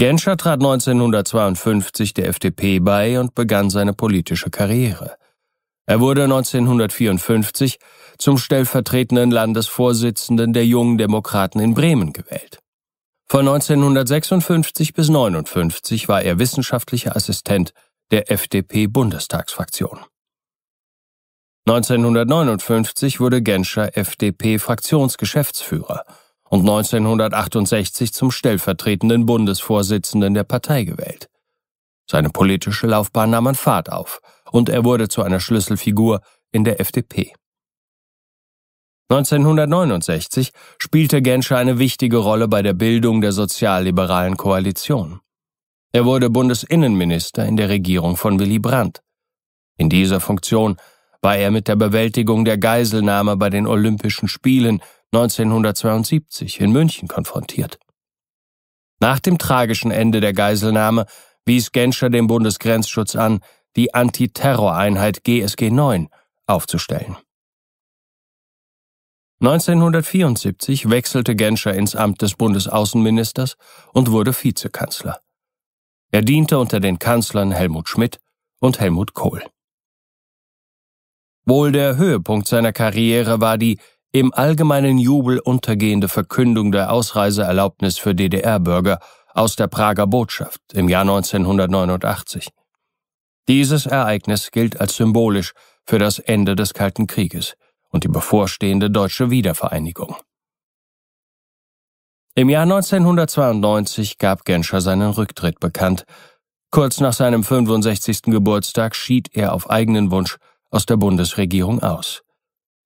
Genscher trat 1952 der FDP bei und begann seine politische Karriere. Er wurde 1954 zum stellvertretenden Landesvorsitzenden der Jungen Demokraten in Bremen gewählt. Von 1956 bis 1959 war er wissenschaftlicher Assistent der FDP-Bundestagsfraktion. 1959 wurde Genscher FDP-Fraktionsgeschäftsführer und 1968 zum stellvertretenden Bundesvorsitzenden der Partei gewählt. Seine politische Laufbahn nahm an Fahrt auf und er wurde zu einer Schlüsselfigur in der FDP. 1969 spielte Genscher eine wichtige Rolle bei der Bildung der sozialliberalen Koalition. Er wurde Bundesinnenminister in der Regierung von Willy Brandt. In dieser Funktion war er mit der Bewältigung der Geiselnahme bei den Olympischen Spielen 1972 in München konfrontiert. Nach dem tragischen Ende der Geiselnahme wies Genscher dem Bundesgrenzschutz an, die Antiterroreinheit GSG 9 aufzustellen. 1974 wechselte Genscher ins Amt des Bundesaußenministers und wurde Vizekanzler. Er diente unter den Kanzlern Helmut Schmidt und Helmut Kohl. Wohl der Höhepunkt seiner Karriere war die im allgemeinen Jubel untergehende Verkündung der Ausreiseerlaubnis für DDR-Bürger aus der Prager Botschaft im Jahr 1989. Dieses Ereignis gilt als symbolisch für das Ende des Kalten Krieges und die bevorstehende deutsche Wiedervereinigung. Im Jahr 1992 gab Genscher seinen Rücktritt bekannt. Kurz nach seinem 65. Geburtstag schied er auf eigenen Wunsch aus der Bundesregierung aus.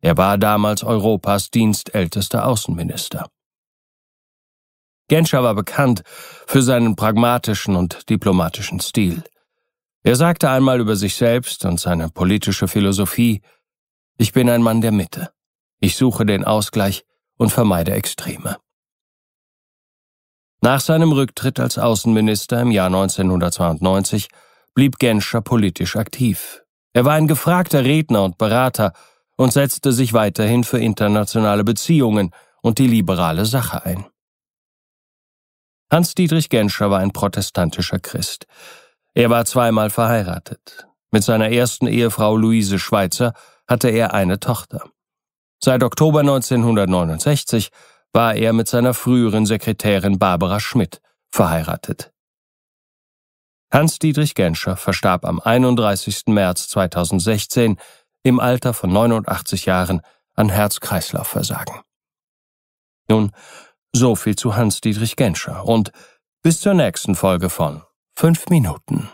Er war damals Europas dienstältester Außenminister. Genscher war bekannt für seinen pragmatischen und diplomatischen Stil. Er sagte einmal über sich selbst und seine politische Philosophie, ich bin ein Mann der Mitte. Ich suche den Ausgleich und vermeide Extreme. Nach seinem Rücktritt als Außenminister im Jahr 1992 blieb Genscher politisch aktiv. Er war ein gefragter Redner und Berater und setzte sich weiterhin für internationale Beziehungen und die liberale Sache ein. Hans-Dietrich Genscher war ein protestantischer Christ. Er war zweimal verheiratet. Mit seiner ersten Ehefrau Luise Schweitzer hatte er eine Tochter. Seit Oktober 1969 war er mit seiner früheren Sekretärin Barbara Schmidt verheiratet. Hans-Dietrich Genscher verstarb am 31. März 2016 im Alter von 89 Jahren an Herz-Kreislauf-Versagen. Nun, so viel zu Hans-Dietrich Genscher und bis zur nächsten Folge von 5 Minuten.